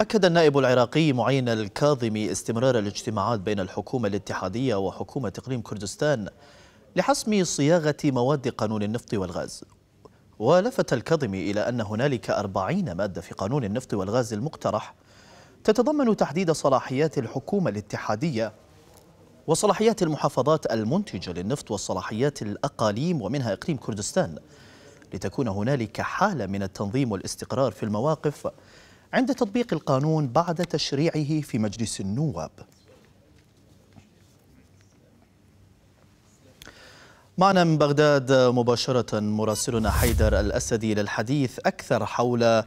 أكد النائب العراقي معين الكاظمي استمرار الاجتماعات بين الحكومة الاتحادية وحكومة إقليم كردستان لحسم صياغة مواد قانون النفط والغاز ولفت الكاظمي إلى أن هنالك أربعين مادة في قانون النفط والغاز المقترح تتضمن تحديد صلاحيات الحكومة الاتحادية وصلاحيات المحافظات المنتجة للنفط وصلاحيات الأقاليم ومنها إقليم كردستان لتكون هنالك حالة من التنظيم والاستقرار في المواقف عند تطبيق القانون بعد تشريعه في مجلس النواب معنا من بغداد مباشرة مراسلنا حيدر الأسدي للحديث أكثر حول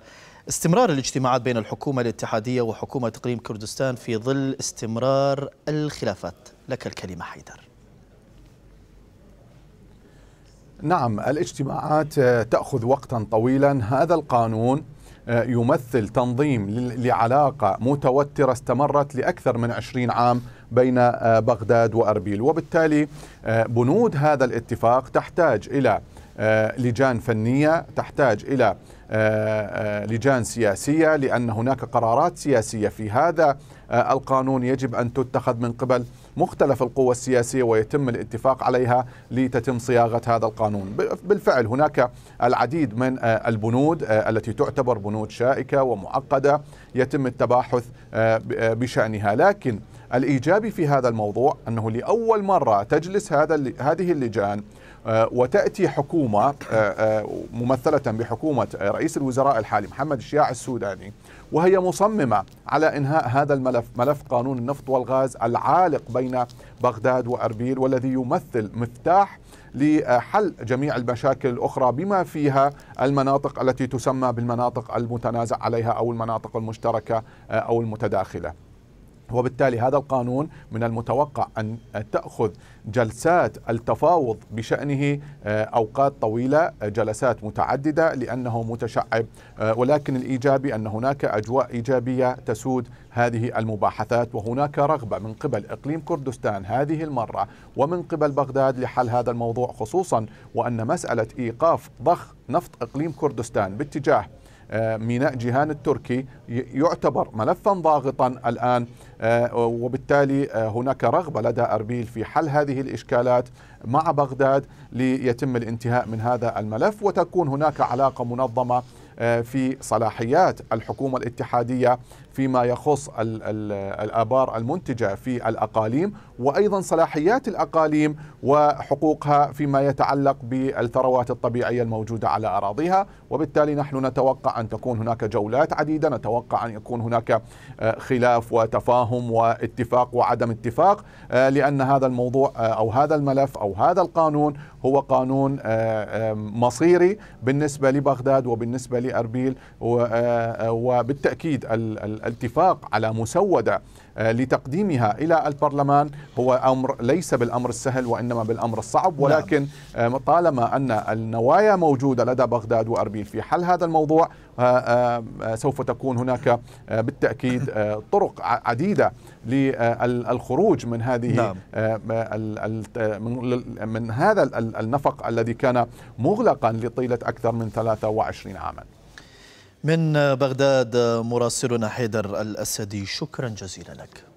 استمرار الاجتماعات بين الحكومة الاتحادية وحكومة إقليم كردستان في ظل استمرار الخلافات لك الكلمة حيدر نعم الاجتماعات تأخذ وقتا طويلا هذا القانون يمثل تنظيم لعلاقة متوترة استمرت لأكثر من عشرين عام بين آه، بغداد وأربيل وبالتالي آه، بنود هذا الاتفاق تحتاج إلى آه، لجان فنيه تحتاج الى آه، آه، لجان سياسيه لان هناك قرارات سياسيه في هذا القانون يجب ان تتخذ من قبل مختلف القوى السياسيه ويتم الاتفاق عليها لتتم صياغه هذا القانون، بالفعل هناك العديد من البنود التي تعتبر بنود شائكه ومعقده يتم التباحث بشانها، لكن الإيجابي في هذا الموضوع أنه لأول مرة تجلس هذا هذه اللجان آه، وتأتي حكومة آه، آه، ممثلة بحكومة رئيس الوزراء الحالي محمد الشياع السوداني وهي مصممة على إنهاء هذا الملف ملف قانون النفط والغاز العالق بين بغداد وأربيل والذي يمثل مفتاح لحل جميع المشاكل الاخرى بما فيها المناطق التي تسمى بالمناطق المتنازع عليها او المناطق المشتركه او المتداخله. وبالتالي هذا القانون من المتوقع أن تأخذ جلسات التفاوض بشأنه آه، أوقات طويلة آه، جلسات متعددة لأنه متشعب آه، ولكن الإيجابي أن هناك أجواء إيجابية تسود هذه المباحثات وهناك رغبة من قبل إقليم كردستان هذه المرة ومن قبل بغداد لحل هذا الموضوع خصوصا وأن مسألة إيقاف ضخ نفط إقليم كردستان باتجاه آه، ميناء جيهان التركي يعتبر ملفا ضاغطا الآن آه، وبالتالي آه، هناك رغبة لدى أربيل في حل هذه الإشكالات مع بغداد ليتم الانتهاء من هذا الملف وتكون هناك علاقة منظمة آه، في صلاحيات الحكومة الاتحادية فيما يخص الآبار المنتجة في الأقاليم وأيضا صلاحيات الأقاليم وحقوقها فيما يتعلق بالثروات الطبيعية الموجودة على أراضيها وبالتالي نحن نتوقع أن تكون هناك جولات عديدة نتوقع أن يكون هناك آه، خلاف وتفاهم واتفاق وعدم اتفاق آه، لأن هذا الموضوع أو هذا الملف أو هذا القانون هو قانون مصيري بالنسبة لبغداد وبالنسبة لأربيل آه، آه، وبالتأكيد الاتفاق على مسودة آه، لتقديمها إلى البرلمان هو أمر ليس بالأمر السهل وإنما بالأمر الصعب نعم. ولكن طالما أن النوايا موجودة لدى بغداد وأربيل في حل هذا الموضوع سوف تكون هناك بالتأكيد طرق عديدة للخروج من هذه نعم. من هذا النفق الذي كان مغلقا لطيلة أكثر من 23 عاما من بغداد مراسلنا حيدر الأسدي شكرا جزيلا لك